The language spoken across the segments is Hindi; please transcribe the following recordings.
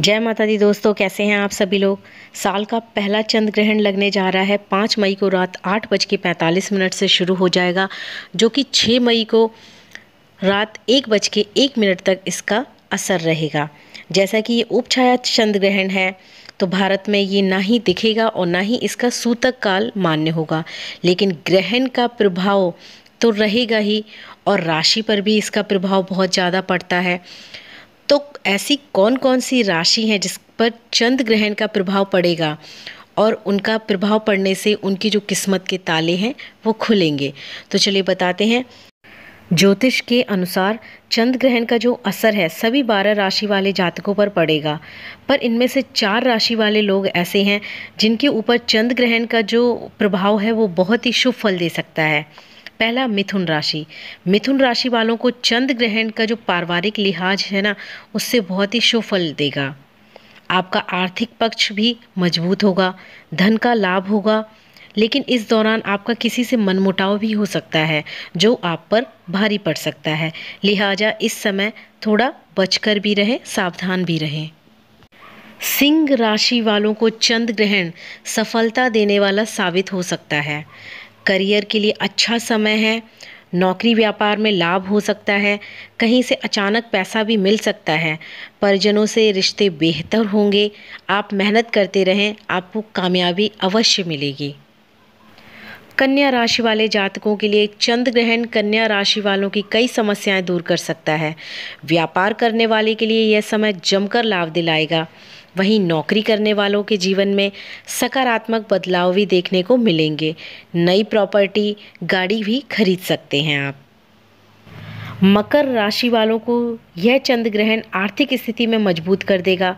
जय माता दी दोस्तों कैसे हैं आप सभी लोग साल का पहला चंद्र ग्रहण लगने जा रहा है पाँच मई को रात आठ बज के पैंतालीस मिनट से शुरू हो जाएगा जो कि छः मई को रात एक बज के एक मिनट तक इसका असर रहेगा जैसा कि ये उपछाया चंद्र ग्रहण है तो भारत में ये ना ही दिखेगा और ना ही इसका सूतक काल मान्य होगा लेकिन ग्रहण का प्रभाव तो रहेगा ही और राशि पर भी इसका प्रभाव बहुत ज़्यादा पड़ता है तो ऐसी कौन कौन सी राशि है जिस पर चंद्र ग्रहण का प्रभाव पड़ेगा और उनका प्रभाव पड़ने से उनकी जो किस्मत के ताले हैं वो खुलेंगे तो चलिए बताते हैं ज्योतिष के अनुसार चंद्र ग्रहण का जो असर है सभी बारह राशि वाले जातकों पर पड़ेगा पर इनमें से चार राशि वाले लोग ऐसे हैं जिनके ऊपर चंद्र ग्रहण का जो प्रभाव है वो बहुत ही शुभ फल दे सकता है पहला मिथुन राशि मिथुन राशि वालों को चंद्र ग्रहण का जो पारिवारिक लिहाज है ना उससे बहुत ही सुफल देगा आपका आर्थिक पक्ष भी मजबूत होगा धन का लाभ होगा लेकिन इस दौरान आपका किसी से मनमुटाव भी हो सकता है जो आप पर भारी पड़ सकता है लिहाजा इस समय थोड़ा बचकर भी रहें सावधान भी रहें सिंह राशि वालों को चंद्र ग्रहण सफलता देने वाला साबित हो सकता है करियर के लिए अच्छा समय है नौकरी व्यापार में लाभ हो सकता है कहीं से अचानक पैसा भी मिल सकता है परिजनों से रिश्ते बेहतर होंगे आप मेहनत करते रहें आपको कामयाबी अवश्य मिलेगी कन्या राशि वाले जातकों के लिए चंद्र ग्रहण कन्या राशि वालों की कई समस्याएं दूर कर सकता है व्यापार करने वाले के लिए यह समय जमकर लाभ दिलाएगा वहीं नौकरी करने वालों के जीवन में सकारात्मक बदलाव भी देखने को मिलेंगे नई प्रॉपर्टी गाड़ी भी खरीद सकते हैं आप मकर राशि वालों को यह चंद्र ग्रहण आर्थिक स्थिति में मजबूत कर देगा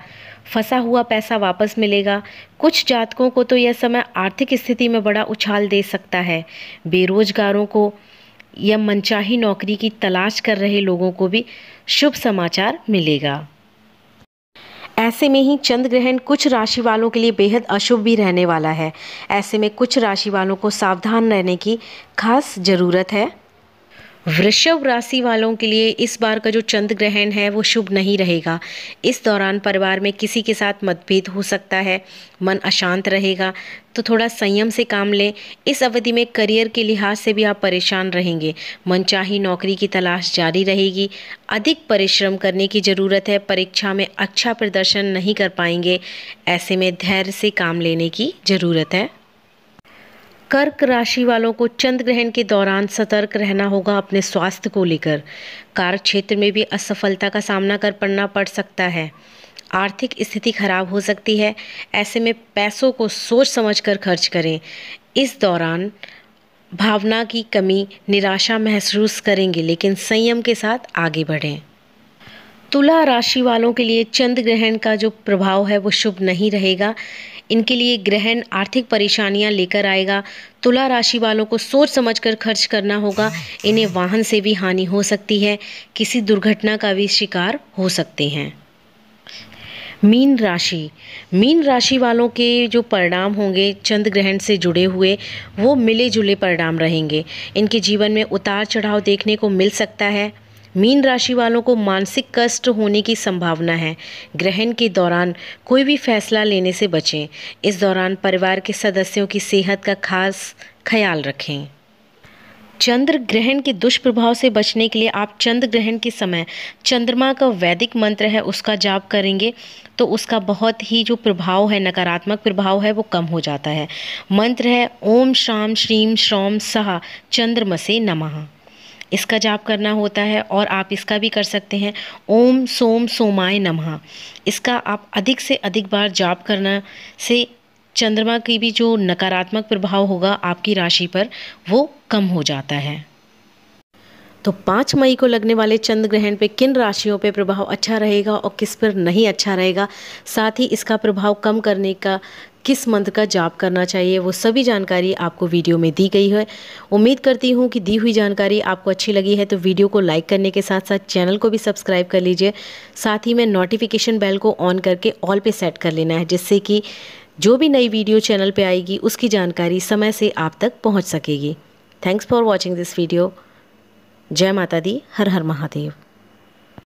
फंसा हुआ पैसा वापस मिलेगा कुछ जातकों को तो यह समय आर्थिक स्थिति में बड़ा उछाल दे सकता है बेरोजगारों को या मनचाही नौकरी की तलाश कर रहे लोगों को भी शुभ समाचार मिलेगा ऐसे में ही चंद्र ग्रहण कुछ राशि वालों के लिए बेहद अशुभ भी रहने वाला है ऐसे में कुछ राशि वालों को सावधान रहने की खास ज़रूरत है वृषभ राशि वालों के लिए इस बार का जो चंद्र ग्रहण है वो शुभ नहीं रहेगा इस दौरान परिवार में किसी के साथ मतभेद हो सकता है मन अशांत रहेगा तो थोड़ा संयम से काम लें इस अवधि में करियर के लिहाज से भी आप परेशान रहेंगे मनचाही नौकरी की तलाश जारी रहेगी अधिक परिश्रम करने की ज़रूरत है परीक्षा में अच्छा प्रदर्शन नहीं कर पाएंगे ऐसे में धैर्य से काम लेने की ज़रूरत है कर्क राशि वालों को चंद्र ग्रहण के दौरान सतर्क रहना होगा अपने स्वास्थ्य को लेकर कार्य क्षेत्र में भी असफलता का सामना कर पड़ना पड़ सकता है आर्थिक स्थिति खराब हो सकती है ऐसे में पैसों को सोच समझ कर खर्च करें इस दौरान भावना की कमी निराशा महसूस करेंगे लेकिन संयम के साथ आगे बढ़ें तुला राशि वालों के लिए चंद्र ग्रहण का जो प्रभाव है वो शुभ नहीं रहेगा इनके लिए ग्रहण आर्थिक परेशानियां लेकर आएगा तुला राशि वालों को सोच समझकर खर्च करना होगा इन्हें वाहन से भी हानि हो सकती है किसी दुर्घटना का भी शिकार हो सकते हैं मीन राशि मीन राशि वालों के जो परिणाम होंगे चंद्र ग्रहण से जुड़े हुए वो मिले जुले परिणाम रहेंगे इनके जीवन में उतार चढ़ाव देखने को मिल सकता है मीन राशि वालों को मानसिक कष्ट होने की संभावना है ग्रहण के दौरान कोई भी फैसला लेने से बचें इस दौरान परिवार के सदस्यों की सेहत का खास ख्याल रखें चंद्र ग्रहण के दुष्प्रभाव से बचने के लिए आप चंद्र ग्रहण के समय चंद्रमा का वैदिक मंत्र है उसका जाप करेंगे तो उसका बहुत ही जो प्रभाव है नकारात्मक प्रभाव है वो कम हो जाता है मंत्र है ओम श्याम श्रीम श्रोम सहा चंद्रमसे नमः इसका जाप करना होता है और आप इसका भी कर सकते हैं ओम सोम सोमाय नमः इसका आप अधिक से अधिक बार जाप करना से चंद्रमा की भी जो नकारात्मक प्रभाव होगा आपकी राशि पर वो कम हो जाता है तो पाँच मई को लगने वाले चंद्र ग्रहण पे किन राशियों पे प्रभाव अच्छा रहेगा और किस पर नहीं अच्छा रहेगा साथ ही इसका प्रभाव कम करने का किस मंत्र का जाप करना चाहिए वो सभी जानकारी आपको वीडियो में दी गई है उम्मीद करती हूँ कि दी हुई जानकारी आपको अच्छी लगी है तो वीडियो को लाइक करने के साथ साथ चैनल को भी सब्सक्राइब कर लीजिए साथ ही मैं नोटिफिकेशन बेल को ऑन करके ऑल पे सेट कर लेना है जिससे कि जो भी नई वीडियो चैनल पर आएगी उसकी जानकारी समय से आप तक पहुँच सकेगी thanks for watching this video जय माता दी हर हर महादेव